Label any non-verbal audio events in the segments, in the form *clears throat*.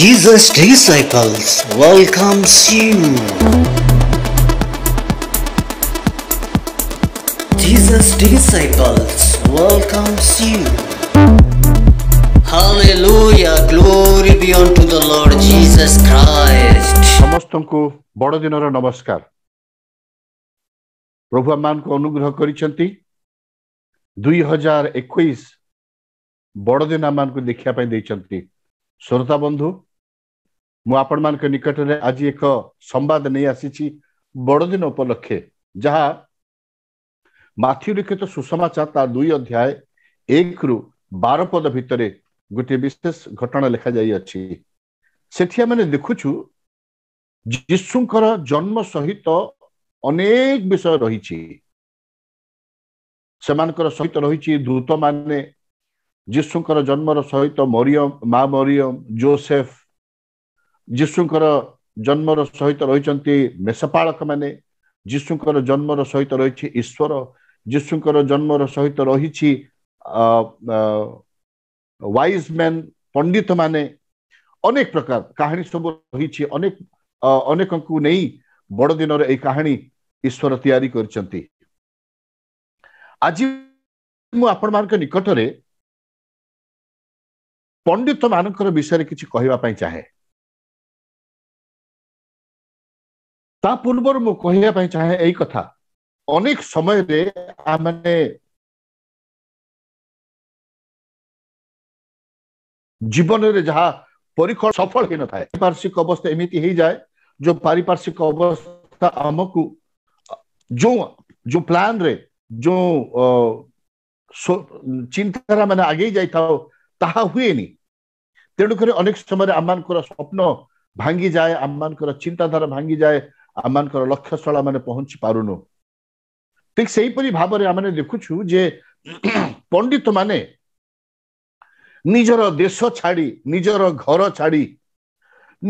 Jesus Disciples welcomes you. Jesus Disciples welcomes you. Hallelujah, glory be unto the Lord Jesus Christ. ସମସ୍ତଙ୍କୁ ବଡ଼ଦିନର ନମସ୍କାର ପ୍ରଭୁ ଆମମାନଙ୍କୁ ଅନୁଗ୍ରହ କରିଛନ୍ତି ଦୁଇ ହଜାର ଏକୋଇଶ ବଡ଼ଦିନ ଆମମାନଙ୍କୁ ଦେଖିବା ପାଇଁ ଦେଇଛନ୍ତି ଶ୍ରୋତା ବନ୍ଧୁ ମୁଁ ଆପଣମାନଙ୍କ ନିକଟରେ ଆଜି ଏକ ସମ୍ବାଦ ନେଇ ଆସିଛି ବଡ଼ଦିନ ଉପଲକ୍ଷେ ଯାହା ମାଥିଲିଖିତ ସୁସମାଚାର ତା ଦୁଇ ଅଧ୍ୟାୟ ଏକରୁ ବାର ପଦ ଭିତରେ ଗୋଟିଏ ବିଶେଷ ଘଟଣା ଲେଖାଯାଇଅଛି ସେଠି ଆମେ ଦେଖୁଛୁ ଯୀଶୁଙ୍କର ଜନ୍ମ ସହିତ ଅନେକ ବିଷୟ ରହିଛି ସେମାନଙ୍କର ସହିତ ରହିଛି ଦ୍ରୁତମାନେ ଯୀଶୁଙ୍କର ଜନ୍ମର ସହିତ ମରିୟମ ମା ମରିୟମ ଜୋସେଫ ଯୀଶୁଙ୍କର ଜନ୍ମର ସହିତ ରହିଛନ୍ତି ମେଷପାଳକ ମାନେ ଯୀଶୁଙ୍କର ଜନ୍ମର ସହିତ ରହିଛି ଈଶ୍ୱର ଯୀଶୁଙ୍କର ଜନ୍ମର ସହିତ ରହିଛି ୱାଇଜ ମ୍ୟାନ୍ ପଣ୍ଡିତ ମାନେ ଅନେକ ପ୍ରକାର କାହାଣୀ ସବୁ ରହିଛି ଅନେକ ଅନେକଙ୍କୁ ନେଇ ବଡ ଦିନରେ ଏଇ କାହାଣୀ ଈଶ୍ୱର ତିଆରି କରିଛନ୍ତି ଆଜି ମୁଁ ଆପଣମାନଙ୍କ ନିକଟରେ ପଣ୍ଡିତମାନଙ୍କର ବିଷୟରେ କିଛି କହିବା ପାଇଁ ଚାହେଁ ତା ପୂର୍ବରୁ ମୁଁ କହିବା ପାଇଁ ଚାହେଁ ଏଇ କଥା ଅନେକ ସମୟରେ ଆମେ ଜୀବନରେ ଯାହା ପରୀକ୍ଷଣ ସଫଳ ହେଇନଥାଏ ପାରିପାର୍ଶ୍ୱିକ ଅବସ୍ଥା ଏମିତି ହେଇଯାଏ ଯୋଉ ପାରିପାର୍ଶ୍ୱିକ ଅବସ୍ଥା ଆମକୁ ଯୋଉ ଯୋଉ ପ୍ଲାନରେ ଯୋଉ ଚିନ୍ତାଧାରା ମାନେ ଆଗେଇ ଯାଇଥାଉ ତାହା ହୁଏନି ତେଣୁକରି ଅନେକ ସମୟରେ ଆମମାନଙ୍କର ସ୍ୱପ୍ନ ଭାଙ୍ଗିଯାଏ ଆମମାନଙ୍କର ଚିନ୍ତାଧାରା ଭାଙ୍ଗିଯାଏ ଆମମାନଙ୍କର ଲକ୍ଷ୍ୟସ୍ଥଳ ଆମେ ପହଞ୍ଚି ପାରୁନୁ ଠିକ ସେହିପରି ଭାବରେ ଆମେ ଦେଖୁଛୁ ଯେ ପଣ୍ଡିତମାନେ ନିଜର ଦେଶ ଛାଡ଼ି ନିଜର ଘର ଛାଡ଼ି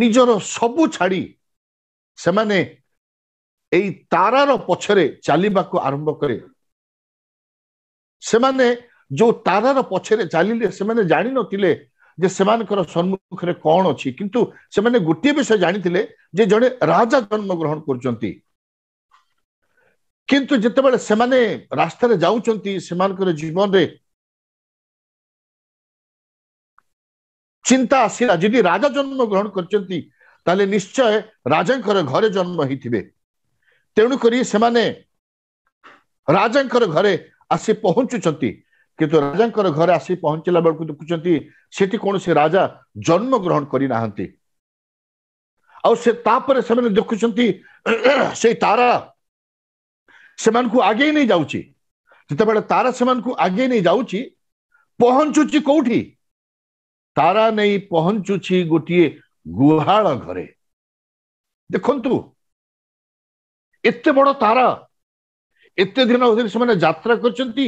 ନିଜର ସବୁ ଛାଡ଼ି ସେମାନେ ଏଇ ତାରାର ପଛରେ ଚାଲିବାକୁ ଆରମ୍ଭ କରେ ସେମାନେ ଯେଉଁ ତାରାର ପଛରେ ଚାଲିଲେ ସେମାନେ ଜାଣିନଥିଲେ ଯେ ସେମାନଙ୍କର ସମ୍ମୁଖରେ କଣ ଅଛି କିନ୍ତୁ ସେମାନେ ଗୋଟିଏ ବିଷୟ ଜାଣିଥିଲେ ଯେ ଜଣେ ରାଜା ଜନ୍ମ ଗ୍ରହଣ କରୁଛନ୍ତି କିନ୍ତୁ ଯେତେବେଳେ ସେମାନେ ରାସ୍ତାରେ ଯାଉଛନ୍ତି ସେମାନଙ୍କର ଜୀବନରେ ଚିନ୍ତା ଆସିଲା ଯଦି ରାଜା ଜନ୍ମ ଗ୍ରହଣ କରିଛନ୍ତି ତାହେଲେ ନିଶ୍ଚୟ ରାଜାଙ୍କର ଘରେ ଜନ୍ମ ହେଇଥିବେ ତେଣୁ କରି ସେମାନେ ରାଜାଙ୍କର ଘରେ ଆସି ପହଞ୍ଚୁଛନ୍ତି କିନ୍ତୁ ରାଜାଙ୍କର ଘରେ ଆସି ପହଞ୍ଚିଲା ବେଳକୁ ଦେଖୁଛନ୍ତି ସେଠି କୌଣସି ରାଜା ଜନ୍ମ ଗ୍ରହଣ କରିନାହାନ୍ତି ଆଉ ସେ ତାପରେ ସେମାନେ ଦେଖୁଛନ୍ତି *clears throat* ସେଇ ତାରା ସେମାନଙ୍କୁ ଆଗେଇ ନେଇ ଯାଉଛି ଯେତେବେଳେ ତାରା ସେମାନଙ୍କୁ ଆଗେଇ ନେଇ ଯାଉଛି ପହଞ୍ଚୁଛି କୋଉଠି ତାରା ନେଇ ପହଞ୍ଚୁଛି ଗୋଟିଏ ଗୁହାଳ ଘରେ ଦେଖନ୍ତୁ ଏତେ ବଡ ତାରା ଏତେ ଦିନ ସେମାନେ ଯାତ୍ରା କରିଛନ୍ତି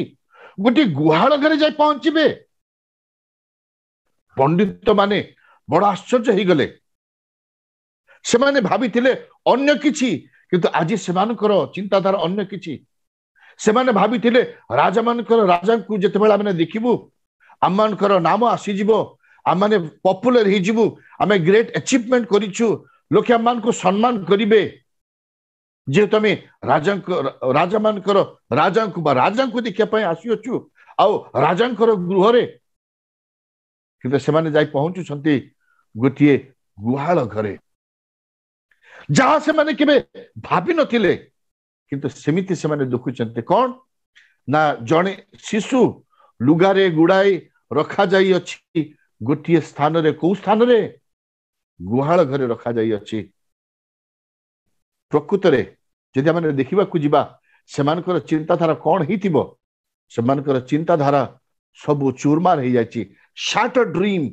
ଗୋଟିଏ ଗୁହାଳ ଘରେ ଯାଇ ପହଞ୍ଚିବେ ପଣ୍ଡିତ ମାନେ ବଡ ଆଶ୍ଚର୍ଯ୍ୟ ହେଇଗଲେ ସେମାନେ ଭାବିଥିଲେ ଅନ୍ୟ କିଛି କିନ୍ତୁ ଆଜି ସେମାନଙ୍କର ଚିନ୍ତାଧାରା ଅନ୍ୟ କିଛି ସେମାନେ ଭାବିଥିଲେ ରାଜାମାନଙ୍କର ରାଜାଙ୍କୁ ଯେତେବେଳେ ଆମେ ଦେଖିବୁ ଆମମାନଙ୍କର ନାମ ଆସିଯିବ ଆମମାନେ ପପୁଲାର ହେଇଯିବୁ ଆମେ ଗ୍ରେଟ୍ ଆଚିଭମେଣ୍ଟ କରିଛୁ ଲୋକେ ଆମମାନଙ୍କୁ ସମ୍ମାନ କରିବେ ଯେହେତୁ ଆମେ ରାଜାଙ୍କ ରାଜାମାନଙ୍କର ରାଜାଙ୍କୁ ବା ରାଜାଙ୍କୁ ଦେଖିବା ପାଇଁ ଆସିଅଛୁ ଆଉ ରାଜାଙ୍କର ଗୃହରେ କିନ୍ତୁ ସେମାନେ ଯାଇ ପହଞ୍ଚୁଛନ୍ତି ଗୋଟିଏ ଗୁହାଳ ଘରେ ଯାହା ସେମାନେ କେବେ ଭାବିନଥିଲେ କିନ୍ତୁ ସେମିତି ସେମାନେ ଦେଖୁଛନ୍ତି କଣ ନା ଜଣେ ଶିଶୁ ଲୁଗାରେ ଗୁଡ଼ାଇ ରଖାଯାଇଅଛି ଗୋଟିଏ ସ୍ଥାନରେ କୋଉ ସ୍ଥାନରେ ଗୁହାଳ ଘରେ ରଖାଯାଇଅଛି ପ୍ରକୃତରେ ଯଦି ଆମେ ଦେଖିବାକୁ ଯିବା ସେମାନଙ୍କର ଚିନ୍ତାଧାରା କ'ଣ ହେଇଥିବ ସେମାନଙ୍କର ଚିନ୍ତାଧାରା ସବୁ ଚୁରମାର ହେଇଯାଇଛି ସାଟର ଡ୍ରିମ୍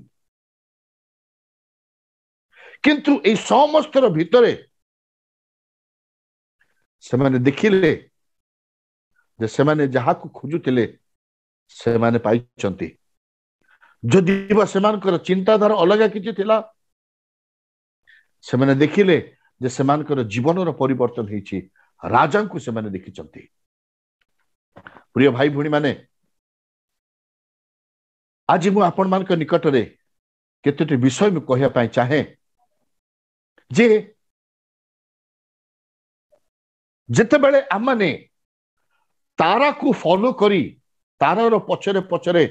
କିନ୍ତୁ ଏଇ ସମସ୍ତର ଭିତରେ ସେମାନେ ଦେଖିଲେ ଯେ ସେମାନେ ଯାହାକୁ ଖୋଜୁଥିଲେ ସେମାନେ ପାଇଛନ୍ତି ଯଦି ବା ସେମାନଙ୍କର ଚିନ୍ତାଧାରା ଅଲଗା କିଛି ଥିଲା ସେମାନେ ଦେଖିଲେ ଯେ ସେମାନଙ୍କର ଜୀବନର ପରିବର୍ତ୍ତନ ହେଇଛି ରାଜାଙ୍କୁ ସେମାନେ ଦେଖିଛନ୍ତି ପ୍ରିୟ ଭାଇ ଭଉଣୀମାନେ ଆଜି ମୁଁ ଆପଣମାନଙ୍କ ନିକଟରେ କେତୋଟି ବିଷୟ ମୁଁ କହିବା ପାଇଁ ଚାହେଁ ଯେ ଯେତେବେଳେ ଆମମାନେ ତାରାକୁ ଫଲୋ କରି ତାରାର ପଛରେ ପଛରେ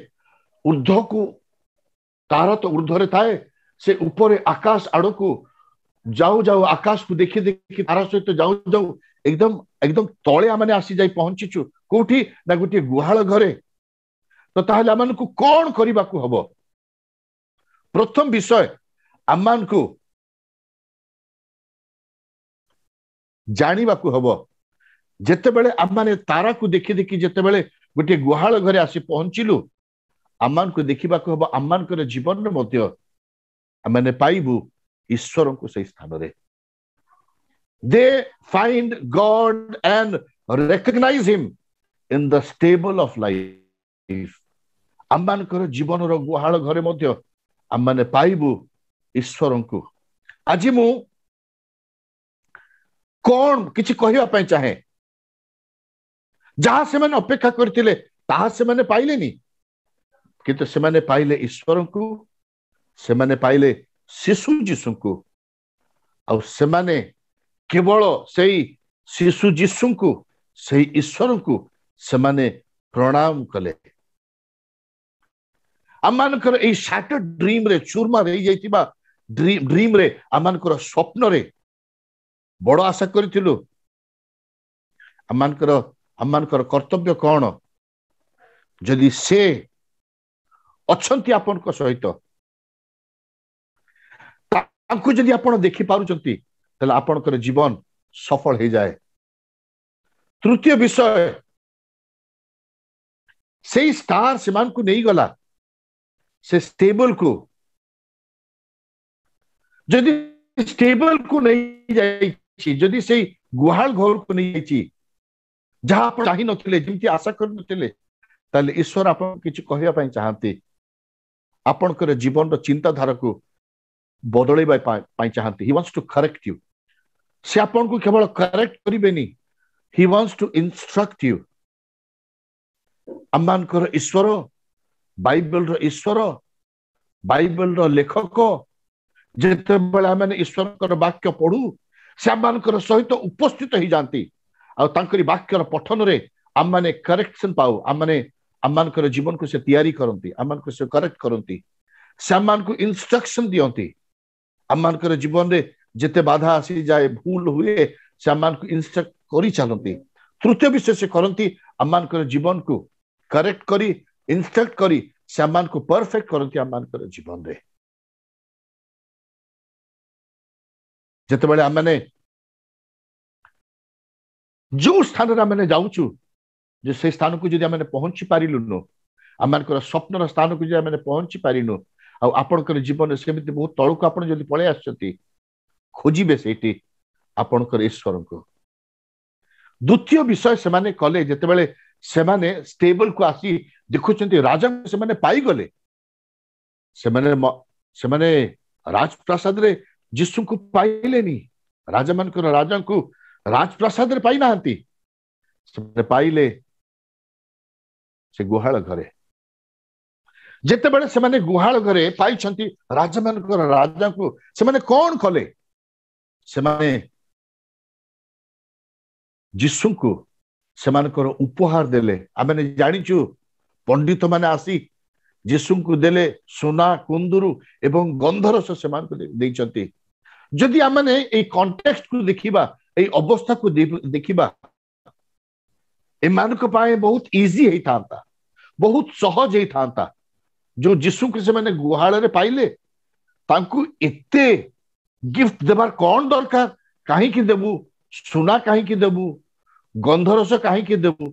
ଉର୍ଦ୍ଧ୍ୱକୁ ତାର ତ ଉର୍ଦ୍ଧ୍ୱରେ ଥାଏ ସେ ଉପରେ ଆକାଶ ଆଡ଼କୁ जाऊ जाऊ आकाश को देखी देखी तारा सहित जाऊ जाऊ एकदम एकदम तले आम आसी जा पहुंचीचु कौटी ना गोटे गुहाल घरे तो ताहले आम कौन करने को हम प्रथम विषय आम को ଜାଣିବାକୁ ହବ ଯେତେବେଳେ ଆମମାନେ ତାରାକୁ ଦେଖି ଦେଖି ଯେତେବେଳେ ଗୋଟିଏ ଗୁହାଳ ଘରେ ଆସି ପହଞ୍ଚିଲୁ ଆମମାନଙ୍କୁ ଦେଖିବାକୁ ହବ ଆମମାନଙ୍କର ଜୀବନରେ ମଧ୍ୟ ଆମମାନେ ପାଇବୁ ईश्वर को सही स्थान रे they find God and recognise him in the stable of life आम मान जीवन रुहाल घरे आम मैंने पाइबु ईश्वर को आज मु कौन किसी कह चाहे जहां से मैंने अपेक्षा करते से मैंने पाइले कितु से मैंने पाइले ईश्वर को से मैंने पाइले ଶିଶୁ ଯୀଶୁଙ୍କୁ ଆଉ ସେମାନେ କେବଳ ସେଇ ଶିଶୁ ଯୀଶୁଙ୍କୁ ସେଇ ଈଶ୍ୱରଙ୍କୁ ସେମାନେ ପ୍ରଣାମ କଲେ ଆମମାନଙ୍କର ଏଇ ସାଟ ଡ୍ରିମ୍ରେ ଚୁର୍ମା ହେଇଯାଇଥିବା ଡ୍ରିମ୍ରେ ଆମମାନଙ୍କର ସ୍ୱପ୍ନରେ ବଡ ଆଶା କରିଥିଲୁ ଆମମାନଙ୍କର ଆମମାନଙ୍କର କର୍ତ୍ତବ୍ୟ କ'ଣ ଯଦି ସେ ଅଛନ୍ତି ଆପଣଙ୍କ ସହିତ ତାଙ୍କୁ ଯଦି ଆପଣ ଦେଖିପାରୁଛନ୍ତି ତାହେଲେ ଆପଣଙ୍କର ଜୀବନ ସଫଳ ହେଇଯାଏ ତୃତୀୟ ବିଷୟ ସେଇ ଷ୍ଟାର ସେମାନଙ୍କୁ ନେଇଗଲା ସେ ଷ୍ଟେବଲକୁ ଯଦି ଷ୍ଟେବଲକୁ ନେଇଯାଇଛି ଯଦି ସେଇ ଗୁହାଳ ଘରକୁ ନେଇଯାଇଛି ଯାହା ଆପଣ ଚାହିଁନଥିଲେ ଯେମିତି ଆଶା କରିନଥିଲେ ତାହେଲେ ଈଶ୍ୱର ଆପଣଙ୍କୁ କିଛି କହିବା ପାଇଁ ଚାହାନ୍ତି ଆପଣଙ୍କର ଜୀବନର ଚିନ୍ତାଧାରାକୁ ବଦଳେଇ ପାଇଁ ଚାହାନ୍ତି he wants to correct you ସେ ଆପଣଙ୍କୁ କେବଳ କରେକ୍ଟ କରିବେନି he wants to instruct you ଆମମାନଙ୍କର ଈଶ୍ୱର ବାଇବଲର ଈଶ୍ୱର ବାଇବଲର ଲେଖକ ଯେତେବେଳେ ଆମେ ଈଶ୍ୱରଙ୍କର ବାକ୍ୟ ପଢୁ ସେ ଆମମାନଙ୍କର ସହିତ ଉପସ୍ଥିତ ହେଇଯାନ୍ତି ଆଉ ତାଙ୍କରି ବାକ୍ୟର ପଠନରେ ଆମମାନେ କରେକ୍ସନ ପାଉ ଆମମାନେ ଆମମାନଙ୍କର ଜୀବନକୁ ସେ ତିଆରି କରନ୍ତି ଆମମାନଙ୍କୁ ସେ କରେକ୍ଟ କରନ୍ତି ସେମାନଙ୍କୁ ଇନଷ୍ଟ୍ରକ୍ସନ ଦିଅନ୍ତି ଆମମାନଙ୍କର ଜୀବନରେ ଯେତେ ବାଧା ଆସିଯାଏ ଭୁଲ ହୁଏ ସେ ଆମମାନଙ୍କୁ ଇନଷ୍ଟ୍ରକ୍ଟ କରିଚାଲନ୍ତି ତୃତୀୟ ବିଷୟ ସେ କରନ୍ତି ଆମମାନଙ୍କର ଜୀବନକୁ କରେକ୍ଟ କରି ଇନଷ୍ଟ୍ରକ୍ଟ କରି ସେ ଆମମାନଙ୍କୁ ପରଫେକ୍ଟ କରନ୍ତି ଆମମାନଙ୍କର ଜୀବନରେ ଯେତେବେଳେ ଆମମାନେ ଯେଉଁ ସ୍ଥାନରେ ଆମେ ଯାଉଛୁ ଯେ ସେଇ ସ୍ଥାନକୁ ଯଦି ଆମେ ପହଞ୍ଚି ପାରିଲୁନୁ ଆମମାନଙ୍କର ସ୍ୱପ୍ନର ସ୍ଥାନକୁ ଯଦି ଆମେ ପହଞ୍ଚି ପାରିନୁ ଆଉ ଆପଣଙ୍କର ଜୀବନ ସେମିତି ବହୁତ ତଳକୁ ଆପଣ ଯଦି ପଳେଇ ଆସିଛନ୍ତି ଖୋଜିବେ ସେଇଠି ଆପଣଙ୍କର ଈଶ୍ୱରଙ୍କୁ ଦ୍ୱିତୀୟ ବିଷୟ ସେମାନେ କଲେ ଯେତେବେଳେ ସେମାନେ ଷ୍ଟେବଲକୁ ଆସି ଦେଖୁଛନ୍ତି ରାଜାଙ୍କୁ ସେମାନେ ପାଇଗଲେ ସେମାନେ ସେମାନେ ରାଜପ୍ରାସାଦରେ ଯୀଶୁଙ୍କୁ ପାଇଲେନି ରାଜାମାନଙ୍କର ରାଜାଙ୍କୁ ରାଜପ୍ରାସାଦରେ ପାଇନାହାନ୍ତି ସେମାନେ ପାଇଲେ ସେ ଗୁହାଳ ଘରେ ଯେତେବେଳେ ସେମାନେ ଗୁହାଳ ଘରେ ପାଇଛନ୍ତି ରାଜାମାନଙ୍କର ରାଜାଙ୍କୁ ସେମାନେ କ'ଣ କଲେ ସେମାନେ ଯୀଶୁଙ୍କୁ ସେମାନଙ୍କର ଉପହାର ଦେଲେ ଆମେ ଜାଣିଛୁ ପଣ୍ଡିତମାନେ ଆସି ଯୀଶୁଙ୍କୁ ଦେଲେ ସୁନା କୁନ୍ଦୁରୁ ଏବଂ ଗନ୍ଧରସ ସେମାନଙ୍କୁ ଦେଇଛନ୍ତି ଯଦି ଆମେ ଏଇ କଣ୍ଟେକ୍ସକୁ ଦେଖିବା ଏଇ ଅବସ୍ଥାକୁ ଦେଖିବା ଏମାନଙ୍କ ପାଇଁ ବହୁତ ଇଜି ହେଇଥାନ୍ତା ବହୁତ ସହଜ ହେଇଥାନ୍ତା जो जीशु को से मैंने गुहाड़ रे पाइले तांकु इत्ते गिफ्ट देबार कौन दरकार काही कि देबू सुना कहीं कि देबू गंधरस कहीं कि देबू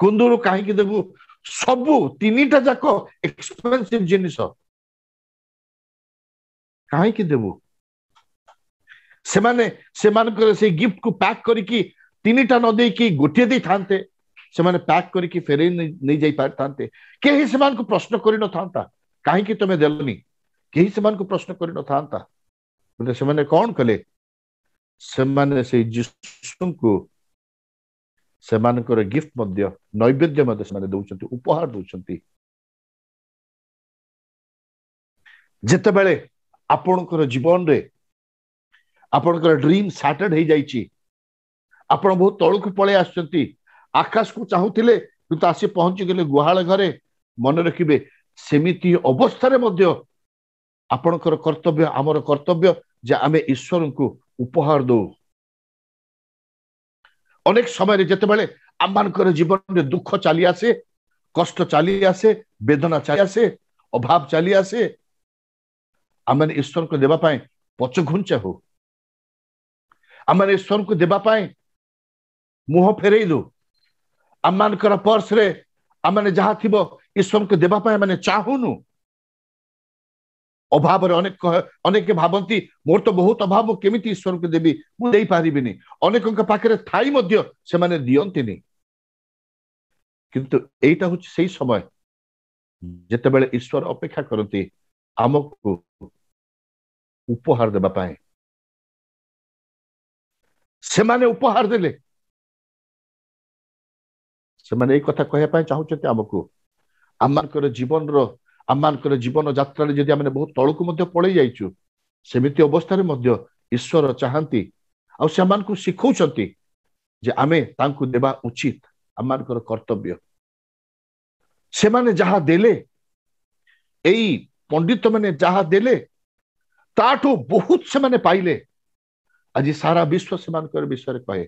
कुंदुरु काही कि देबू सब तीनटा जाको एक्सपेंसिव जिनिस काही कि देबू से मैंने से मान कर से गिफ्ट को पैक करी कि तीनटा न दे कि गुटिए दे थांते से पैक कर फेरे नहीं जाते कहीं से प्रश्न कर कहीं तुम्हें देलनी कहीं से प्रश्न कर कौन कले से जीशु से गिफ्ट नैवेद्य दूसरी उपहार दूसरी जिते बड़े आपण जीवन रे आपण ड्रीम सैटर्ड हो जाए आप बहुत तौक पलै आसुच्च ଆକାଶକୁ ଚାହୁଁଥିଲେ କିନ୍ତୁ ଆସି ପହଞ୍ଚିଗଲେ ଗୁହାଳ ଘରେ ମନେ ରଖିବେ ସେମିତି ଅବସ୍ଥାରେ ମଧ୍ୟ ଆପଣଙ୍କର କର୍ତ୍ତବ୍ୟ ଆମର କର୍ତ୍ତବ୍ୟ ଯେ ଆମେ ଈଶ୍ୱରଙ୍କୁ ଉପହାର ଦଉ ଅନେକ ସମୟରେ ଯେତେବେଳେ ଆମମାନଙ୍କର ଜୀବନରେ ଦୁଃଖ ଚାଲି ଆସେ କଷ୍ଟ ଚାଲି ଆସେ ବେଦନା ଚାଲି ଆସେ ଅଭାବ ଚାଲି ଆସେ ଆମମାନେ ଈଶ୍ୱରଙ୍କୁ ଦେବା ପାଇଁ ପଛଘୁଞ୍ଚା ହଉ ଆମମାନେ ଈଶ୍ୱରଙ୍କୁ ଦେବା ପାଇଁ ମୁହଁ ଫେରେଇ ଦଉ ଆମମାନଙ୍କର ପର୍ସରେ ଆମମାନେ ଯାହା ଥିବ ଈଶ୍ୱରଙ୍କୁ ଦେବା ପାଇଁ ଆମେ ଚାହୁଁନୁ ଅଭାବରେ ଅନେକ ଅନେକ ଭାବନ୍ତି ମୋର ତ ବହୁତ ଅଭାବ ମୁଁ କେମିତି ଈଶ୍ୱରଙ୍କୁ ଦେବି ମୁଁ ଦେଇପାରିବିନି ଅନେକଙ୍କ ପାଖରେ ଥାଇ ମଧ୍ୟ ସେମାନେ ଦିଅନ୍ତିନି କିନ୍ତୁ ଏଇଟା ହଉଛି ସେଇ ସମୟ ଯେତେବେଳେ ଈଶ୍ୱର ଅପେକ୍ଷା କରନ୍ତି ଆମକୁ ଉପହାର ଦେବା ପାଇଁ ସେମାନେ ଉପହାର ଦେଲେ ସେମାନେ ଏଇ କଥା କହିବା ପାଇଁ ଚାହୁଁଛନ୍ତି ଆମକୁ ଆମମାନଙ୍କର ଜୀବନର ଆମମାନଙ୍କର ଜୀବନ ଯାତ୍ରାରେ ଯଦି ଆମେ ବହୁତ ତଳକୁ ମଧ୍ୟ ପଳେଇ ଯାଇଛୁ ସେମିତି ଅବସ୍ଥାରେ ମଧ୍ୟ ଈଶ୍ୱର ଚାହାନ୍ତି ଆଉ ସେମାନଙ୍କୁ ଶିଖଉଛନ୍ତି ଯେ ଆମେ ତାଙ୍କୁ ଦେବା ଉଚିତ ଆମମାନଙ୍କର କର୍ତ୍ତବ୍ୟ ସେମାନେ ଯାହା ଦେଲେ ଏଇ ପଣ୍ଡିତମାନେ ଯାହା ଦେଲେ ତାଠୁ ବହୁତ ସେମାନେ ପାଇଲେ ଆଜି ସାରା ବିଶ୍ୱ ସେମାନଙ୍କର ବିଷୟରେ କହେ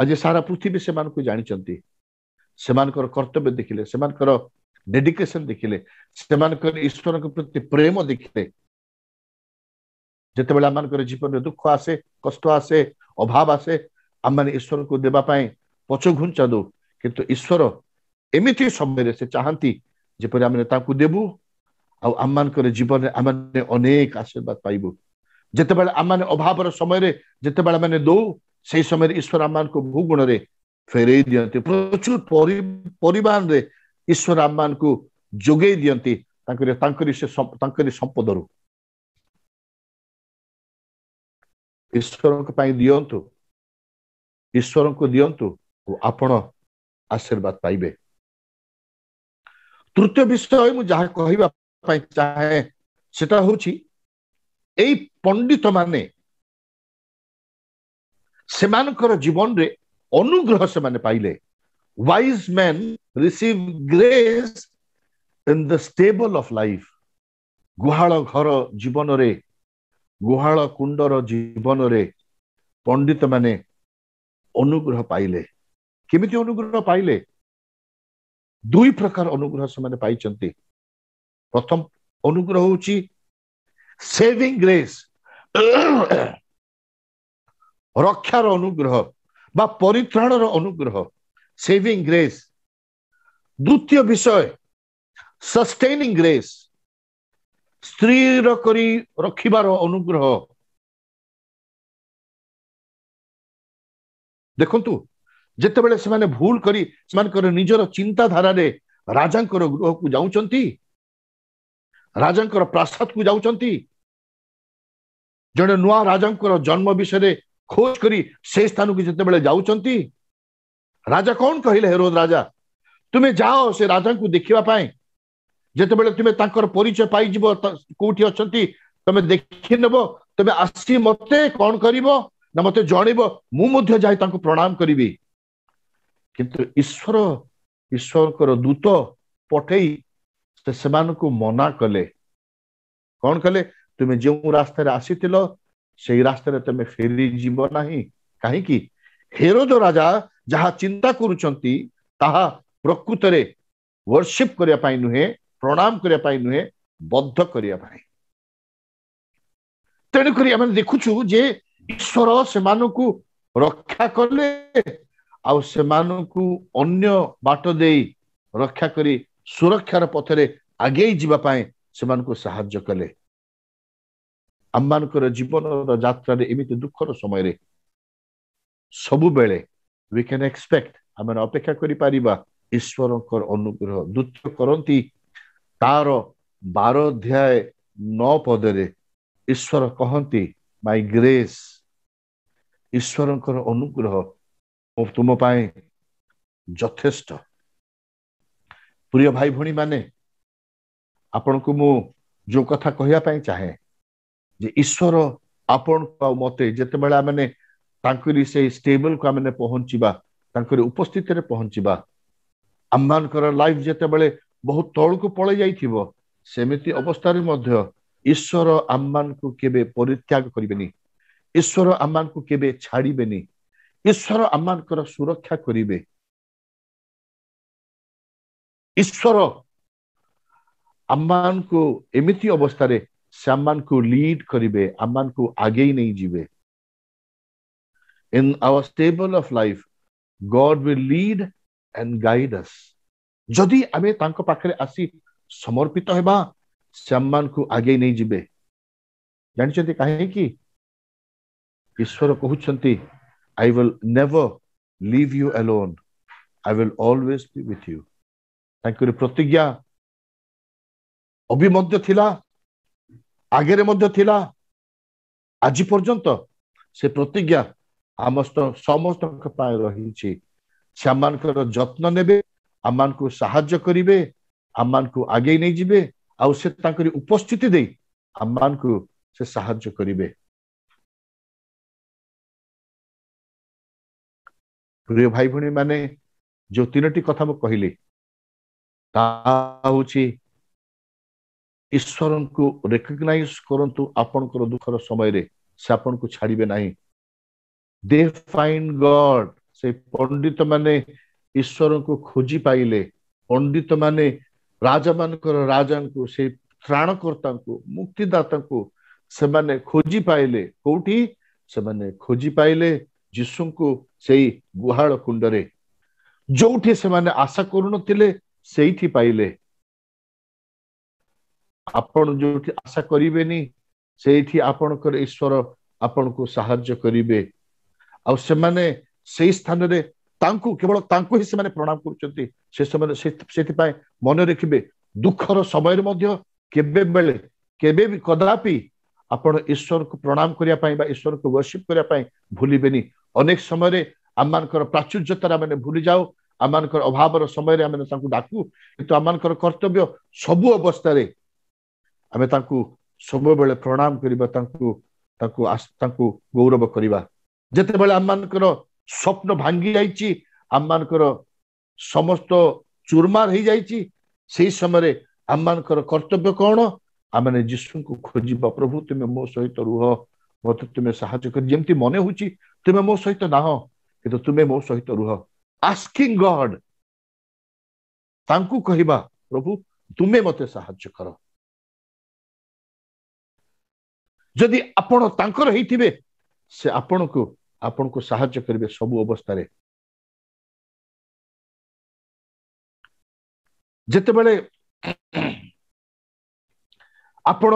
ଆଜି ସାରା ପୃଥିବୀ ସେମାନଙ୍କୁ ଜାଣିଛନ୍ତି ସେମାନଙ୍କର କର୍ତ୍ତବ୍ୟ ଦେଖିଲେ ସେମାନଙ୍କର ଡେଡିକେସନ ଦେଖିଲେ ସେମାନଙ୍କର ଈଶ୍ୱରଙ୍କ ପ୍ରତି ପ୍ରେମ ଦେଖିଲେ ଯେତେବେଳେ ଆମମାନଙ୍କର ଜୀବନରେ ଦୁଃଖ ଆସେ କଷ୍ଟ ଆସେ ଅଭାବ ଆସେ ଆମମାନେ ଈଶ୍ୱରଙ୍କୁ ଦେବା ପାଇଁ ପଛଘୁଞ୍ଚା ଦଉ କିନ୍ତୁ ଈଶ୍ୱର ଏମିତି ସମୟରେ ସେ ଚାହାନ୍ତି ଯେପରି ଆମେ ତାଙ୍କୁ ଦେବୁ ଆଉ ଆମମାନଙ୍କର ଜୀବନରେ ଆମମାନେ ଅନେକ ଆଶୀର୍ବାଦ ପାଇବୁ ଯେତେବେଳେ ଆମମାନେ ଅଭାବର ସମୟରେ ଯେତେବେଳେ ଆମେ ଦଉ ସେଇ ସମୟରେ ଈଶ୍ୱର ଆମମାନଙ୍କୁ ଭୂଗୁଣରେ ଫେରେଇ ଦିଅନ୍ତି ପ୍ରଚୁର ପରିମାଣରେ ଈଶ୍ୱର ଆମମାନଙ୍କୁ ଯୋଗେଇ ଦିଅନ୍ତି ତାଙ୍କରି ତାଙ୍କରି ସେ ତାଙ୍କରି ସମ୍ପଦରୁ ଈଶ୍ୱରଙ୍କ ପାଇଁ ଦିଅନ୍ତୁ ଈଶ୍ୱରଙ୍କୁ ଦିଅନ୍ତୁ ଆପଣ ଆଶୀର୍ବାଦ ପାଇବେ ତୃତୀୟ ବିଷୟ ମୁଁ ଯାହା କହିବା ପାଇଁ ଚାହେଁ ସେଟା ହଉଛି ଏଇ ପଣ୍ଡିତମାନେ ସେମାନଙ୍କର ଜୀବନରେ ଅନୁଗ୍ରହ ସେମାନେ ପାଇଲେ wise men receive grace in the stable of life ଗୁହାଳ ଘର ଜୀବନରେ ଗୁହାଳ କୁଣ୍ଡର ଜୀବନରେ ପଣ୍ଡିତମାନେ ଅନୁଗ୍ରହ ପାଇଲେ କେମିତି ଅନୁଗ୍ରହ ପାଇଲେ ଦୁଇ ପ୍ରକାର ଅନୁଗ୍ରହ ସେମାନେ ପାଇଛନ୍ତି ପ୍ରଥମ ଅନୁଗ୍ରହ ହେଉଛି ସେଭିଂ ଗ୍ରେସ୍ ରକ୍ଷାର ଅନୁଗ୍ରହ ବା ପରିତ୍ରାଣର ଅନୁଗ୍ରହ ସେଭିଂ ଗ୍ରେସ୍ ଦ୍ୱିତୀୟ ବିଷୟ ସଷ୍ଟେନିଂ ଗ୍ରେସ୍ ସ୍ତ୍ରୀର କରି ରଖିବାର ଅନୁଗ୍ରହ ଦେଖନ୍ତୁ ଯେତେବେଳେ ସେମାନେ ଭୁଲ କରି ସେମାନଙ୍କର ନିଜର ଚିନ୍ତାଧାରାରେ ରାଜାଙ୍କର ଗୃହକୁ ଯାଉଛନ୍ତି ରାଜାଙ୍କର ପ୍ରାସାଦକୁ ଯାଉଛନ୍ତି ଜଣେ ନୂଆ ରାଜାଙ୍କର ଜନ୍ମ ବିଷୟରେ खोज कर से स्थान को जिते बड़े जाऊंट राजा कौन कहले हेरोद राजा तुम्हें जाओ से राजा को देखापी जिते बड़े तुम्हें परिचय पाई कौटी अच्छा तुम्हें देखी नब तुम आसी मत कौन कर ना मत जनब मुझे जाए प्रणाम करी कितु ईश्वर ईश्वर दूत पठे से मना कले कौन कले तुम्हें जो रास्त आसी ସେଇ ରାସ୍ତାରେ ତୁମେ ଫେରିଯିବ ନାହିଁ କାହିଁକି ହେରୋଦ ରାଜା ଯାହା ଚିନ୍ତା କରୁଛନ୍ତି ତାହା ପ୍ରକୃତରେ ୱର୍ସିପ୍ କରିବା ପାଇଁ ନୁହେଁ ପ୍ରଣାମ କରିବା ପାଇଁ ନୁହେଁ ବଦ୍ଧ କରିବା ପାଇଁ ତେଣୁକରି ଆମେ ଦେଖୁଛୁ ଯେ ଈଶ୍ୱର ସେମାନଙ୍କୁ ରକ୍ଷା କଲେ ଆଉ ସେମାନଙ୍କୁ ଅନ୍ୟ ବାଟ ଦେଇ ରକ୍ଷା କରି ସୁରକ୍ଷାର ପଥରେ ଆଗେଇ ଯିବା ପାଇଁ ସେମାନଙ୍କୁ ସାହାଯ୍ୟ କଲେ ଆମମାନଙ୍କର ଜୀବନର ଯାତ୍ରାରେ ଏମିତି ଦୁଃଖର ସମୟରେ ସବୁବେଳେ ୱି କ୍ୟାନ୍ ଏକ୍ସପେକ୍ଟ ଆମେ ଅପେକ୍ଷା କରିପାରିବା ଈଶ୍ୱରଙ୍କର ଅନୁଗ୍ରହ ଦୃତ୍ୟ କରନ୍ତି ତାର ବାର ଅଧ୍ୟାୟ ନଅ ପଦରେ ଈଶ୍ୱର କହନ୍ତି ମାଇ ଗ୍ରେସ୍ ଈଶ୍ୱରଙ୍କର ଅନୁଗ୍ରହ ତୁମ ପାଇଁ ଯଥେଷ୍ଟ ପ୍ରିୟ ଭାଇ ଭଉଣୀ ମାନେ ଆପଣଙ୍କୁ ମୁଁ ଯେଉଁ କଥା କହିବା ପାଇଁ ଚାହେଁ ଯେ ଈଶ୍ୱର ଆପଣଙ୍କ ଆଉ ମତେ ଯେତେବେଳେ ଆମେ ତାଙ୍କରି ସେଇ ଷ୍ଟେବଲକୁ ଆମେ ପହଞ୍ଚିବା ତାଙ୍କରି ଉପସ୍ଥିତିରେ ପହଞ୍ଚିବା ଆମମାନଙ୍କର ଲାଇଫ ଯେତେବେଳେ ବହୁତ ତଳକୁ ପଳେଇ ଯାଇଥିବ ସେମିତି ଅବସ୍ଥାରେ ମଧ୍ୟ ଈଶ୍ୱର ଆମମାନଙ୍କୁ କେବେ ପରିତ୍ୟାଗ କରିବେନି ଈଶ୍ୱର ଆମମାନଙ୍କୁ କେବେ ଛାଡ଼ିବେନି ଈଶ୍ୱର ଆମମାନଙ୍କର ସୁରକ୍ଷା କରିବେ ଈଶ୍ୱର ଆମମାନଙ୍କୁ ଏମିତି ଅବସ୍ଥାରେ ସେମାନଙ୍କୁ ଲିଡ୍ କରିବେ ଆମମାନଙ୍କୁ ଆଗେଇ ନେଇଯିବେ in our stable of life god will lead and guide us ଯଦି ଆମେ ତାଙ୍କ ପାଖରେ ଆସି ସମର୍ପିତ ହେବା ସେମାନଙ୍କୁ ଆଗେଇ ନେଇଯିବେ ଜାଣିଛନ୍ତି କାହିଁକି ଈଶ୍ୱର କହୁଛନ୍ତି I will never leave you alone I will always be with you ତାଙ୍କର ପ୍ରତିଜ୍ଞା ଅବି ମଧ୍ୟ ଥିଲା ଆଗରେ ମଧ୍ୟ ଥିଲା ଆଜି ପର୍ଯ୍ୟନ୍ତ ସେ ପ୍ରତିଜ୍ଞା ଆମ ସମସ୍ତଙ୍କ ପାଇଁ ରହିଛି ସେମାନଙ୍କର ଯତ୍ନ ନେବେ ଆମମାନଙ୍କୁ ସାହାଯ୍ୟ କରିବେ ଆମମାନଙ୍କୁ ଆଗେଇ ନେଇଯିବେ ଆଉ ସେ ତାଙ୍କର ଉପସ୍ଥିତି ଦେଇ ଆମମାନଙ୍କୁ ସେ ସାହାଯ୍ୟ କରିବେ ପ୍ରିୟ ଭାଇ ଭଉଣୀ ମାନେ ଯେଉଁ ତିନୋଟି କଥା ମୁଁ କହିଲି ତାହା ହଉଛି ଈଶ୍ୱରଙ୍କୁ ରେକଗ୍ନାଇଜ କରନ୍ତୁ ଆପଣଙ୍କର ଦୁଃଖର ସମୟରେ ସେ ଆପଣଙ୍କୁ ଛାଡ଼ିବେ ନାହିଁ ଦେ ଫାଇଣ୍ଡ ଗଡ୍ ସେ ପଣ୍ଡିତମାନେ ଈଶ୍ୱରଙ୍କୁ ଖୋଜି ପାଇଲେ ପଣ୍ଡିତମାନେ ରାଜାମାନଙ୍କର ରାଜାଙ୍କୁ ସେ ତ୍ରାଣକର୍ତ୍ତାଙ୍କୁ ମୁକ୍ତିଦାତାଙ୍କୁ ସେମାନେ ଖୋଜି ପାଇଲେ କୋଉଠି ସେମାନେ ଖୋଜି ପାଇଲେ ଯୀଶୁଙ୍କୁ ସେଇ ଗୁହାଳ କୁଣ୍ଡରେ ଯୋଉଠି ସେମାନେ ଆଶା କରୁନଥିଲେ ସେଇଠି ପାଇଲେ ଆପଣ ଯୋଉଠି ଆଶା କରିବେନି ସେଇଠି ଆପଣଙ୍କର ଈଶ୍ୱର ଆପଣଙ୍କୁ ସାହାଯ୍ୟ କରିବେ ଆଉ ସେମାନେ ସେଇ ସ୍ଥାନରେ ତାଙ୍କୁ କେବଳ ତାଙ୍କୁ ହିଁ ସେମାନେ ପ୍ରଣାମ କରୁଛନ୍ତି ସେ ସମୟରେ ସେଥିପାଇଁ ମନେ ରଖିବେ ଦୁଃଖର ସମୟରେ ମଧ୍ୟ କେବେ ବେଳେ କେବେ ବି କଦାପି ଆପଣ ଈଶ୍ୱରଙ୍କୁ ପ୍ରଣାମ କରିବା ପାଇଁ ବା ଈଶ୍ୱରଙ୍କୁ ୱର୍ସିପ୍ କରିବା ପାଇଁ ଭୁଲିବେନି ଅନେକ ସମୟରେ ଆମମାନଙ୍କର ପ୍ରାଚୁର୍ଯ୍ୟତାରେ ଆମେ ଭୁଲି ଯାଉ ଆମମାନଙ୍କର ଅଭାବର ସମୟରେ ଆମେ ତାଙ୍କୁ ଡାକୁ କିନ୍ତୁ ଆମମାନଙ୍କର କର୍ତ୍ତବ୍ୟ ସବୁ ଅବସ୍ଥାରେ ଆମେ ତାଙ୍କୁ ସବୁବେଳେ ପ୍ରଣାମ କରିବା ତାଙ୍କୁ ତାଙ୍କୁ ତାଙ୍କୁ ଗୌରବ କରିବା ଯେତେବେଳେ ଆମମାନଙ୍କର ସ୍ୱପ୍ନ ଭାଙ୍ଗି ଯାଇଛି ଆମମାନଙ୍କର ସମସ୍ତ ଚୁରମାର ହେଇଯାଇଛି ସେଇ ସମୟରେ ଆମମାନଙ୍କର କର୍ତ୍ତବ୍ୟ କ'ଣ ଆମମାନେ ଯୀଶୁଙ୍କୁ ଖୋଜିବା ପ୍ରଭୁ ତୁମେ ମୋ ସହିତ ରୁହ ମୋତେ ତୁମେ ସାହାଯ୍ୟ କର ଯେମିତି ମନେ ହେଉଛି ତୁମେ ମୋ ସହିତ ନାହଁ କିନ୍ତୁ ତୁମେ ମୋ ସହିତ ରୁହ ଆସ୍କିଂ ଗଡ୍ ତାଙ୍କୁ କହିବା ପ୍ରଭୁ ତୁମେ ମୋତେ ସାହାଯ୍ୟ କର ଯଦି ଆପଣ ତାଙ୍କର ହେଇଥିବେ ସେ ଆପଣଙ୍କୁ ଆପଣଙ୍କୁ ସାହାଯ୍ୟ କରିବେ ସବୁ ଅବସ୍ଥାରେ ଯେତେବେଳେ ଆପଣ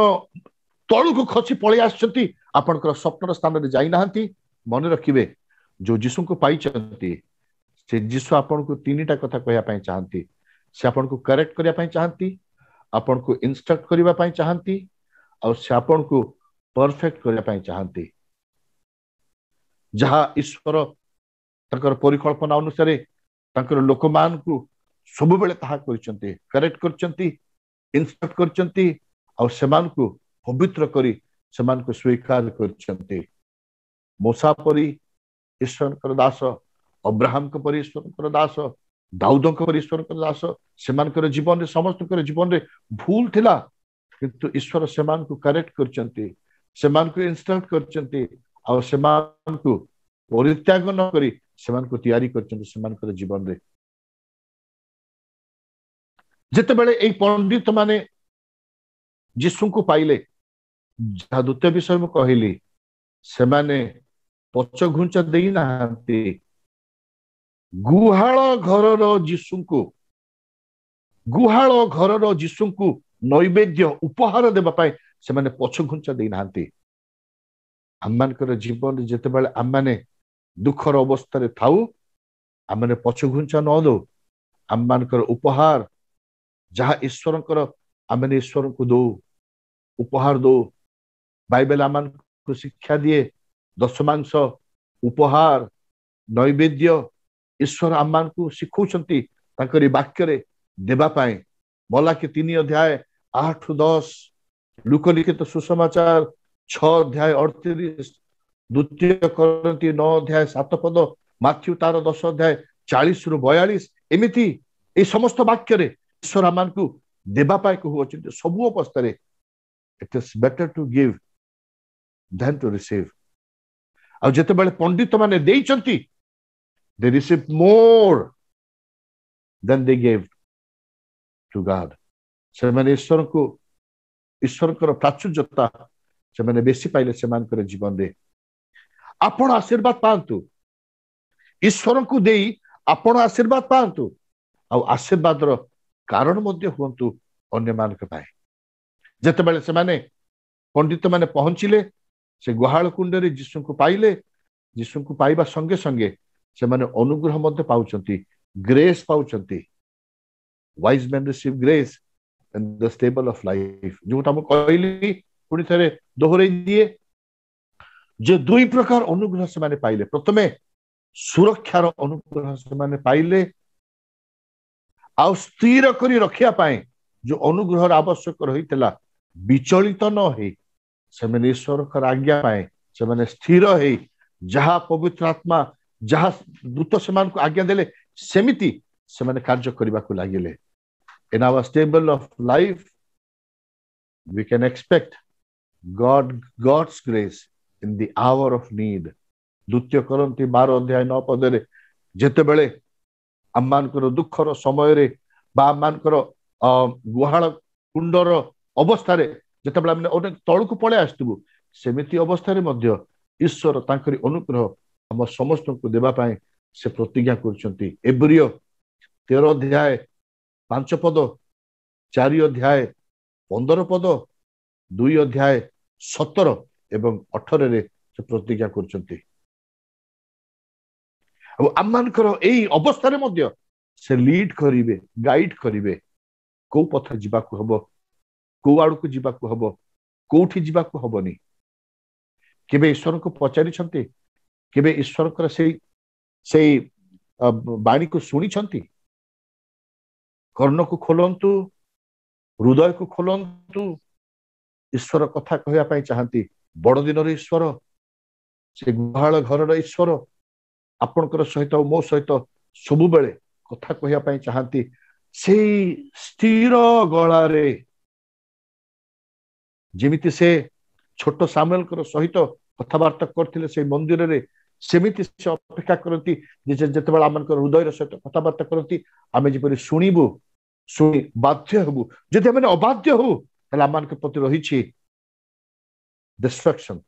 ତଳକୁ ଖସି ପଳେଇ ଆସିଛନ୍ତି ଆପଣଙ୍କର ସ୍ୱପ୍ନର ସ୍ଥାନରେ ଯାଇନାହାନ୍ତି ମନେ ରଖିବେ ଯୋଉ ଯୀଶୁଙ୍କୁ ପାଇଛନ୍ତି ସେ ଯୀଶୁ ଆପଣଙ୍କୁ ତିନିଟା କଥା କହିବା ପାଇଁ ଚାହାନ୍ତି ସେ ଆପଣଙ୍କୁ କରେକ୍ଟ କରିବା ପାଇଁ ଚାହାନ୍ତି ଆପଣଙ୍କୁ ଇନଷ୍ଟ୍ରକ୍ଟ କରିବା ପାଇଁ ଚାହାନ୍ତି ଆଉ ସେ ଆପଣଙ୍କୁ परफेक्ट करने चाहती जहाँ ईश्वर तर परिकल्पना अनुसार तर लोक मान को ସବୁବେଳେ ତାହା କରିଛନ୍ତି କରେକ୍ଟ କରିଛନ୍ତି ଇନସର୍ଟ କରିଛନ୍ତି ଆଉ ସେମାନଙ୍କୁ ପବିତ୍ର କରି ସେମାନଙ୍କୁ ସ୍ୱୀକାର କରିଛନ୍ତି ମୂଷା ପରି ଈଶ୍ୱରଙ୍କର ଦାସ ଅବ୍ରାହମଙ୍କ ପରି ଈଶ୍ୱରଙ୍କର ଦାସ ଦାଉଦଙ୍କ ପରି ଈଶ୍ୱରଙ୍କର ଦାସ ସେମାନଙ୍କର ଜୀବନରେ ସମସ୍ତଙ୍କର ଜୀବନରେ ଭୁଲ ଥିଲା କିନ୍ତୁ ଈଶ୍ୱର ସେମାନଙ୍କୁ କରେକ୍ଟ କରିଛନ୍ତି ସେମାନଙ୍କୁ ଇନଷ୍ଟ୍ରକ୍ଟ କରିଛନ୍ତି ଆଉ ସେମାନଙ୍କୁ ପରିତ୍ୟାଗ ନ କରି ସେମାନଙ୍କୁ ତିଆରି କରିଛନ୍ତି ସେମାନଙ୍କର ଜୀବନରେ ଯେତେବେଳେ ଏଇ ପଣ୍ଡିତ ମାନେ ଯୀଶୁଙ୍କୁ ପାଇଲେ ଯାହା ଦ୍ୱିତୀୟ ବିଷୟ ମୁଁ କହିଲି ସେମାନେ ପଛଘୁଞ୍ଚା ଦେଇନାହାନ୍ତି ଗୁହାଳ ଘରର ଯୀଶୁଙ୍କୁ ଗୁହାଳ ଘରର ଯୀଶୁଙ୍କୁ ନୈବେଦ୍ୟ ଉପହାର ଦେବା ପାଇଁ ସେମାନେ ପଛଘୁଞ୍ଚା ଦେଇନାହାନ୍ତି ଆମମାନଙ୍କର ଜୀବନରେ ଯେତେବେଳେ ଆମମାନେ ଦୁଃଖର ଅବସ୍ଥାରେ ଥାଉ ଆମମାନେ ପଛଘୁଞ୍ଚା ନ ଦଉ ଆମମାନଙ୍କର ଉପହାର ଯାହା ଈଶ୍ୱରଙ୍କର ଆମମାନେ ଈଶ୍ୱରଙ୍କୁ ଦେଉ ଉପହାର ଦଉ ବାଇବେଲ ଆମମାନଙ୍କୁ ଶିକ୍ଷା ଦିଏ ଦଶମାଂଶ ଉପହାର ନୈବେଦ୍ୟ ଈଶ୍ୱର ଆମମାନଙ୍କୁ ଶିଖଉଛନ୍ତି ତାଙ୍କରି ବାକ୍ୟରେ ଦେବା ପାଇଁ ମଲାକି ତିନି ଅଧ୍ୟାୟ ଆଠ ଦଶ লুকলিখিত সুসমাচার ছ অধ্যায় অড়তিরিশ ଦ୍ୱିତୀୟ କରନ୍ତି ନଅ ଅଧ୍ୟାୟ ସାତ ପଦ ମାଥ୍ୟୁ ତାର ଦଶ ଅଧ୍ୟାୟ ଚାଳିଶରୁ ବୟାଳିଶ ଏମିତି ଏଇ ସମସ୍ତ ବାକ୍ୟରେ ଈଶ୍ୱର ଆମମାନଙ୍କୁ ଦେବା ପାଇଁ କହୁଅଛନ୍ତି ସବୁ ଅବସ୍ଥାରେ it is better to give than to receive ଆଉ ଯେତେବେଳେ ପଣ୍ଡିତମାନେ ଦେଇଛନ୍ତି they receive more than they gave to God ସେମାନେ ଈଶ୍ୱରଙ୍କୁ ଈଶ୍ୱରଙ୍କର ପ୍ରାଚୁର୍ଯ୍ୟତା ସେମାନେ ବେଶୀ ପାଇଲେ ସେମାନଙ୍କର ଜୀବନରେ ଆପଣ ଆଶୀର୍ବାଦ ପାଆନ୍ତୁ ଈଶ୍ୱରଙ୍କୁ ଦେଇ ଆପଣ ଆଶୀର୍ବାଦ ପାଆନ୍ତୁ ଆଉ ଆଶୀର୍ବାଦର କାରଣ ମଧ୍ୟ ହୁଅନ୍ତୁ ଅନ୍ୟମାନଙ୍କ ପାଇଁ ଯେତେବେଳେ ସେମାନେ ପଣ୍ଡିତମାନେ ପହଞ୍ଚିଲେ ସେ ଗୁହାଳ କୁଣ୍ଡରେ ଯୀଶୁଙ୍କୁ ପାଇଲେ ଯୀଶୁଙ୍କୁ ପାଇବା ସଙ୍ଗେ ସଙ୍ଗେ ସେମାନେ ଅନୁଗ୍ରହ ମଧ୍ୟ ପାଉଛନ୍ତି ଗ୍ରେସ୍ ପାଉଛନ୍ତି wise man receive grace and the staple of life যেটা আমরা কইলি ପୁଣି ଥରେ ଦୋହରେଇ ଦିଏ ଯେ ଦୁଇ ପ୍ରକାର ଅନୁଗ୍ରହ ସେମାନେ ପାଇଲେ ପ୍ରଥମେ ସୁରକ୍ଷାର ଅନୁଗ୍ରହ ସେମାନେ ପାଇଲେ ଆଉ ସ୍ଥିର କରି ରଖିବା ପାଇଁ ଯୋଉ ଅନୁଗ୍ରହର ଆବଶ୍ୟକ ରହିଥିଲା ବିଚଳିତ ନ ହେଇ ସେମାନେ ଈଶ୍ୱରଙ୍କର ଆଜ୍ଞା ପାଇଁ ସେମାନେ ସ୍ଥିର ହେଇ ଯାହା ପବିତ୍ର ଆତ୍ମା ଯାହା ଦୂତ ସେମାନଙ୍କୁ ଆଜ୍ଞା ଦେଲେ ସେମିତି ସେମାନେ କାର୍ଯ୍ୟ କରିବାକୁ ଲାଗିଲେ in our stable of life, we can expect God, God's grace in the hour of need. ଦ୍ୱିତୀୟ କରନ୍ତି ବାର ଅଧ୍ୟାୟ ନଅ ପଦରେ ଯେତେବେଳେ ଆମମାନଙ୍କର ଦୁଃଖର ସମୟରେ ବା ଆମମାନଙ୍କର ଗୁହାଳ କୁଣ୍ଡର ଅବସ୍ଥାରେ ଯେତେବେଳେ ଆମେ ଅନେକ ତଳକୁ ପଳେଇ ଆସିଥିବୁ ସେମିତି ଅବସ୍ଥାରେ ମଧ୍ୟ ଈଶ୍ୱର ତାଙ୍କରି ଅନୁଗ୍ରହ ଆମ ସମସ୍ତଙ୍କୁ ଦେବା ପାଇଁ ସେ ପ୍ରତିଜ୍ଞା କରୁଛନ୍ତି ଏବ୍ରିୟ ତେର ଅଧ୍ୟାୟ ପାଞ୍ଚ ପଦ ଚାରି ଅଧ୍ୟାୟ ପନ୍ଦର ପଦ ଦୁଇ ଅଧ୍ୟାୟ ସତର ଏବଂ ଅଠରରେ ସେ ପ୍ରତିଜ୍ଞା କରୁଛନ୍ତି ଆଉ ଆମମାନଙ୍କର ଏଇ ଅବସ୍ଥାରେ ମଧ୍ୟ ସେ ଲିଡ୍ କରିବେ ଗାଇଡ କରିବେ କେଉଁ ପଥ ଯିବାକୁ ହବ କେଉଁ ଆଡ଼କୁ ଯିବାକୁ ହବ କେଉଁଠି ଯିବାକୁ ହବନି କେବେ ଈଶ୍ୱରଙ୍କୁ ପଚାରିଛନ୍ତି କେବେ ଈଶ୍ୱରଙ୍କର ସେଇ ସେଇ ବାଣୀକୁ ଶୁଣିଛନ୍ତି କର୍ଣ୍ଣକୁ ଖୋଲନ୍ତୁ ହୃଦୟକୁ ଖୋଲନ୍ତୁ ଈଶ୍ୱର କଥା କହିବା ପାଇଁ ଚାହାନ୍ତି ବଡ଼ଦିନର ଈଶ୍ୱର ସେ ଗୁହାଳ ଘରର ଈଶ୍ୱର ଆପଣଙ୍କର ସହିତ ଆଉ ମୋ ସହିତ ସବୁବେଳେ କଥା କହିବା ପାଇଁ ଚାହାନ୍ତି ସେଇ ସ୍ଥିର ଗଳାରେ ଯେମିତି ସେ ଛୋଟ ସାମଲଙ୍କର ସହିତ କଥାବାର୍ତ୍ତା କରିଥିଲେ ସେଇ ମନ୍ଦିରରେ ସେମିତି ସେ ଅପେକ୍ଷା କରନ୍ତି ଯେ ଯେତେବେଳେ ଆମର ହୃଦୟର ସହିତ କଥାବାର୍ତ୍ତା କରନ୍ତି ଆମେ ଯେପରି ଶୁଣିବୁ ଶୁଣି ବାଧ୍ୟ ହେବୁ ଯଦି ଆମେ ଅବାଧ୍ୟ ହଉ ତାହେଲେ ଆମମାନଙ୍କ ପ୍ରତି ରହିଛି ଡିଷ୍ଟ୍ରାକ୍ସନ୍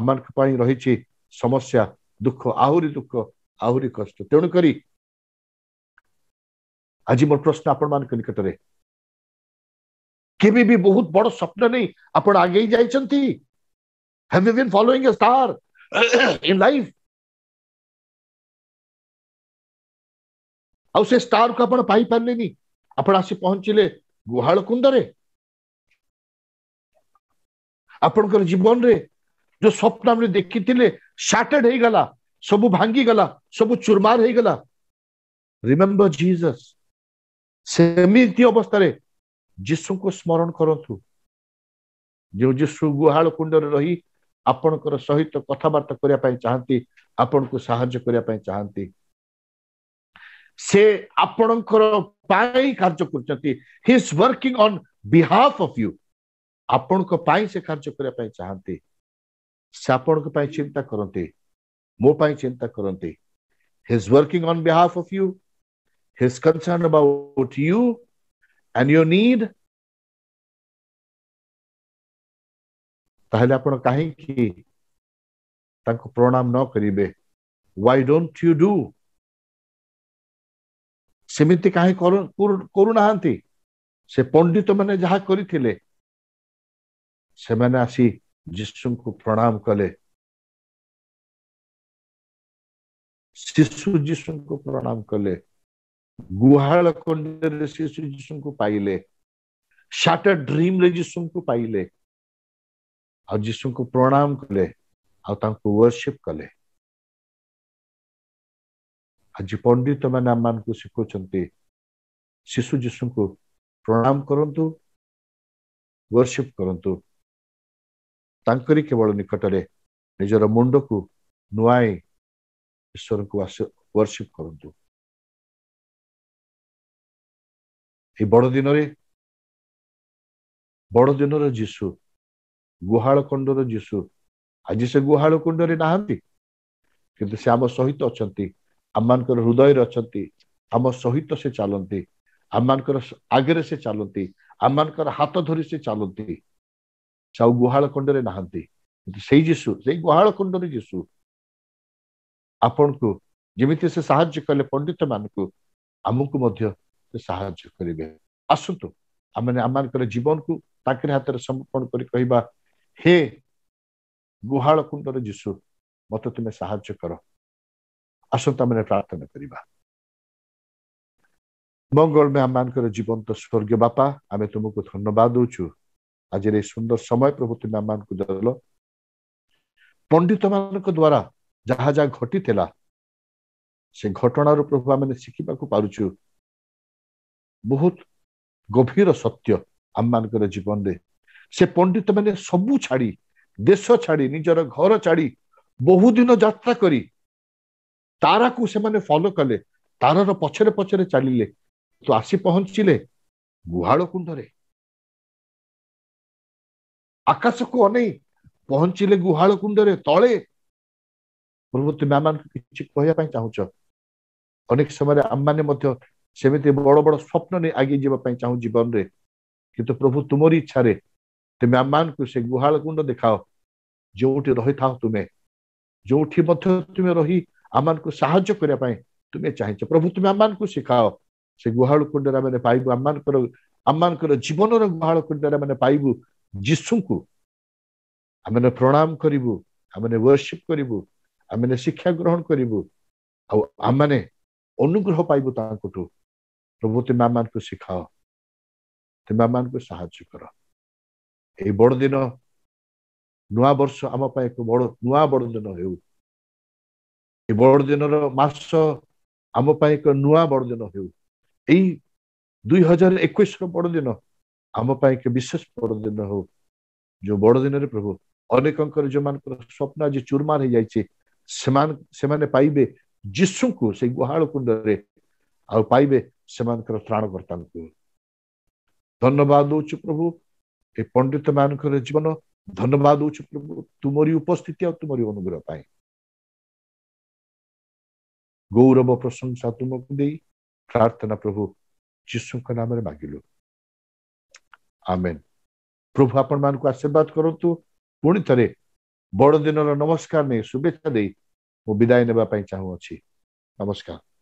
ଆମମାନଙ୍କ ପାଇଁ ରହିଛି ସମସ୍ୟା ଦୁଃଖ ଆହୁରି ଦୁଃଖ ଆହୁରି କଷ୍ଟ ତେଣୁକରି ଆଜି ମୋର ପ୍ରଶ୍ନ ଆପଣମାନଙ୍କ ନିକଟରେ କେବେ ବି ବହୁତ ବଡ ସ୍ୱପ୍ନ ନେଇ ଆପଣ ଆଗେଇ ଯାଇଛନ୍ତି Have you been following a star? in life. ଆଉ ସେ ଷ୍ଟାରକୁ ଆପଣ ପାଇପାରିଲେନି ଆପଣ ଆସି ପହଞ୍ଚିଲେ ଗୁହାଳ କୁଣ୍ଡରେ ଆପଣଙ୍କର ଜୀବନରେ ଯୋଉ ସ୍ୱପ୍ନ ଆମେ ଦେଖିଥିଲେ ସାଟେଡ ହେଇଗଲା ସବୁ ଭାଙ୍ଗିଗଲା ସବୁ ଚୁରମାର ହେଇଗଲା ରିମେମ୍ବର ଜିଜସ୍ ସେମିତି ଅବସ୍ଥାରେ ଯୀଶୁଙ୍କୁ ସ୍ମରଣ କରନ୍ତୁ ଯେଉଁ ଯୀଶୁ ଗୁହାଳ କୁଣ୍ଡରେ ରହି ଆପଣଙ୍କର ସହିତ କଥାବାର୍ତ୍ତା କରିବା ପାଇଁ ଚାହାନ୍ତି ଆପଣଙ୍କୁ ସାହାଯ୍ୟ କରିବା ପାଇଁ ଚାହାନ୍ତି ସେ ଆପଣଙ୍କର ପାଇଁ କାର୍ଯ୍ୟ କରୁଛନ୍ତି he is working on behalf of you ଆପଣଙ୍କ ପାଇଁ ସେ କାର୍ଯ୍ୟ କରିବା ପାଇଁ ଚାହାନ୍ତି ସେ ଆପଣଙ୍କ ପାଇଁ ଚିନ୍ତା କରନ୍ତି ମୋ ପାଇଁ ଚିନ୍ତା କରନ୍ତି he is working on behalf of you he is concern about you and you need ତାହେଲେ ଆପଣ କାହିଁକି ତାଙ୍କୁ ପ୍ରଣାମ ନ କରିବେ ୱାଇ ଡୋଣ୍ଟ ୟୁ ଡୁ ସେମିତି କାହିଁ କରୁନାହାନ୍ତି ସେ ପଣ୍ଡିତମାନେ ଯାହା କରିଥିଲେ ସେମାନେ ଆସି ଯୀଶୁଙ୍କୁ ପ୍ରଣାମ କଲେ ଶିଶୁ ଯୀଶୁଙ୍କୁ ପ୍ରଣାମ କଲେ ଗୁହାଳ କଣ୍ଡରେ ଶିଶୁ ଯୀଶୁଙ୍କୁ ପାଇଲେ ସାଟର ଡ୍ରିମରେ ଯୀଶୁଙ୍କୁ ପାଇଲେ ଆଉ ଯୀଶୁଙ୍କୁ ପ୍ରଣାମ କଲେ ଆଉ ତାଙ୍କୁ ୱର୍ସିପ୍ କଲେ ଆଜି ପଣ୍ଡିତମାନେ ଆମମାନଙ୍କୁ ଶିଖଉଛନ୍ତି ଶିଶୁ ଯୀଶୁଙ୍କୁ ପ୍ରଣାମ କରନ୍ତୁ ୱର୍ସିପ୍ କରନ୍ତୁ ତାଙ୍କରି କେବଳ ନିକଟରେ ନିଜର ମୁଣ୍ଡକୁ ନୁଆଇ ଈଶ୍ୱରଙ୍କୁ ୱର୍ସିପ୍ କରନ୍ତୁ ଏଇ ବଡ଼ ଦିନରେ ବଡ଼ ଦିନର ଯୀଶୁ ଗୁହାଳଖଣ୍ଡର ଯୀଶୁ ଆଜି ସେ ଗୁହାଳକୁଣ୍ଡରେ ନାହାନ୍ତି କିନ୍ତୁ ସେ ଆମ ସହିତ ଅଛନ୍ତି ଆମମାନଙ୍କର ହୃଦୟରେ ଅଛନ୍ତି ଆମ ସହିତ ସେ ଚାଲନ୍ତି ଆମମାନଙ୍କର ଆଗରେ ସେ ଚାଲନ୍ତି ଆମମାନଙ୍କର ହାତ ଧରି ସେ ଚାଲନ୍ତି ସେ ଆଉ ଗୁହାଳକୁଣ୍ଡରେ ନାହାନ୍ତି କିନ୍ତୁ ସେଇ ଯୀଶୁ ସେଇ ଗୁହାଳକୁଣ୍ଡରେ ଯୀଶୁ ଆପଣଙ୍କୁ ଯେମିତି ସେ ସାହାଯ୍ୟ କଲେ ପଣ୍ଡିତମାନଙ୍କୁ ଆମକୁ ମଧ୍ୟ ସେ ସାହାଯ୍ୟ କରିବେ ଆସନ୍ତୁ ଆମେ ଆମମାନଙ୍କର ଜୀବନକୁ ତାଙ୍କରି ହାତରେ ସମର୍ପଣ କରି କହିବା ହେ ଗୁହାଳ କୁଣ୍ଡର ଯୀଶୁ ମତେ ତୁମେ ସାହାଯ୍ୟ କର ଆସନ୍ତୁ ଆମେ ପ୍ରାର୍ଥନା କରିବା ମଙ୍ଗଳମୟ ଆମମାନଙ୍କର ଜୀବନ୍ତ ସ୍ୱର୍ଗୀୟ ବାପା ଆମେ ତୁମକୁ ଧନ୍ୟବାଦ ଦଉଛୁ ଆଜିର ଏଇ ସୁନ୍ଦର ସମୟ ପ୍ରଭୁ ତୁମେ ଆମମାନଙ୍କୁ ଦେଲ ପଣ୍ଡିତମାନଙ୍କ ଦ୍ୱାରା ଯାହା ଯାହା ଘଟିଥିଲା ସେ ଘଟଣାରୁ ପ୍ରଭୁ ଆମେ ଶିଖିବାକୁ ପାରୁଛୁ ବହୁତ ଗଭୀର ସତ୍ୟ ଆମମାନଙ୍କର ଜୀବନରେ ସେ ପଣ୍ଡିତମାନେ ସବୁ ଛାଡ଼ି ଦେଶ ଛାଡ଼ି ନିଜର ଘର ଛାଡ଼ି ବହୁଦିନ ଯାତ୍ରା କରି ତାରାକୁ ସେମାନେ ଫଲୋ କଲେ ତାରାର ପଛରେ ପଛରେ ଚାଲିଲେ ତ ଆସି ପହଞ୍ଚିଲେ ଗୁହାଳ କୁଣ୍ଡରେ ଆକାଶକୁ ଅନେଇ ପହଞ୍ଚିଲେ ଗୁହାଳ କୁଣ୍ଡରେ ତଳେ ପ୍ରଭୁ ତୁମେ ଆମମାନଙ୍କୁ କିଛି କହିବା ପାଇଁ ଚାହୁଁଛ ଅନେକ ସମୟରେ ଆମମାନେ ମଧ୍ୟ ସେମିତି ବଡ଼ ବଡ଼ ସ୍ୱପ୍ନ ନେଇ ଆଗେଇ ଯିବା ପାଇଁ ଚାହୁଁ ଜୀବନରେ କିନ୍ତୁ ପ୍ରଭୁ ତୁମର ଇଚ୍ଛାରେ ତୁମେମାନଙ୍କୁ ସେ ଗୁହାଳ କୁଣ୍ଡ ଦେଖାଅ ଯେଉଁଠି ରହିଥାଅ ତୁମେ ଯୋଉଠି ମଧ୍ୟ ତୁମେ ରହି ଆମମାନଙ୍କୁ ସାହାଯ୍ୟ କରିବା ପାଇଁ ତୁମେ ଚାହିଁଛ ପ୍ରଭୁ ତୁମେ ଆମମାନଙ୍କୁ ଶିଖାଅ ସେ ଗୁହାଳ କୁଣ୍ଡରେ ଆମେ ପାଇବୁ ଆମମାନଙ୍କର ଆମମାନଙ୍କର ଜୀବନର ଗୁହାଳ କୁଣ୍ଡରେ ଆମେ ପାଇବୁ ଯୀଶୁଙ୍କୁ ଆମେ ପ୍ରଣାମ କରିବୁ ଆମେ ୱର୍ସିପ୍ କରିବୁ ଆମେ ଶିକ୍ଷା ଗ୍ରହଣ କରିବୁ ଆଉ ଆମମାନେ ଅନୁଗ୍ରହ ପାଇବୁ ତାଙ୍କଠୁ ପ୍ରଭୁ ତୁମେ ଆମମାନଙ୍କୁ ଶିଖାଅ ତୁମେ ଆମମାନଙ୍କୁ ସାହାଯ୍ୟ କର ଏଇ ବଡ ଦିନ ନୂଆ ବର୍ଷ ଆମ ପାଇଁ ଏକ ବଡ଼ ନୂଆ ବଡ ବଡ଼ଦିନ ହେଉ ଏ ଦିନର ମାସ ଆମ ପାଇଁ ଏକ ନୂଆ ବଡ ଦିନ ହେଉ ଏଇ ଦୁଇ ହଜାର ଏକୋଇଶର ବଡ ଦିନ ଆମ ପାଇଁ ଏକ ବିଶେଷ ବଡ ବଡ଼ଦିନ ହେଉ ଯେଉଁ ଦିନରେ ପ୍ରଭୁ ଅନେକଙ୍କର ଯେଉଁମାନଙ୍କର ସ୍ୱପ୍ନ ଆଜି ଚୁରମାର ହେଇଯାଇଛି ସେମାନେ ସେମାନେ ପାଇବେ ଯୀଶୁଙ୍କୁ ସେଇ ଗୁହାଳ କୁଣ୍ଡରେ ଆଉ ପାଇବେ ସେମାନଙ୍କର ତ୍ରାଣକର୍ତ୍ତାଙ୍କୁ ଧନ୍ୟବାଦ ଦଉଛୁ ପ୍ରଭୁ ଏ ପଣ୍ଡିତ ମାନଙ୍କର ଜୀବନ ଧନ୍ୟବାଦ ଦଉଛୁ ପ୍ରଭୁ ତୁମରି ଉପସ୍ଥିତି ଆଉ ତୁମରି ଅନୁଗ୍ରହ ପାଇଁ ଗୌରବ ପ୍ରଶଂସା ତୁମକୁ ଦେଇ ପ୍ରାର୍ଥନା ପ୍ରଭୁ ଯୀଶୁଙ୍କ ନାମରେ ମାଗିଲୁ ଆମେନ୍ ପ୍ରଭୁ ଆପଣମାନଙ୍କୁ ଆଶୀର୍ବାଦ କରନ୍ତୁ ପୁଣି ଥରେ ବଡ଼ଦିନର ନମସ୍କାର ନେଇ ଶୁଭେଚ୍ଛା ଦେଇ ମୁଁ ବିଦାୟ ନେବା ପାଇଁ ଚାହୁଁଅଛି ନମସ୍କାର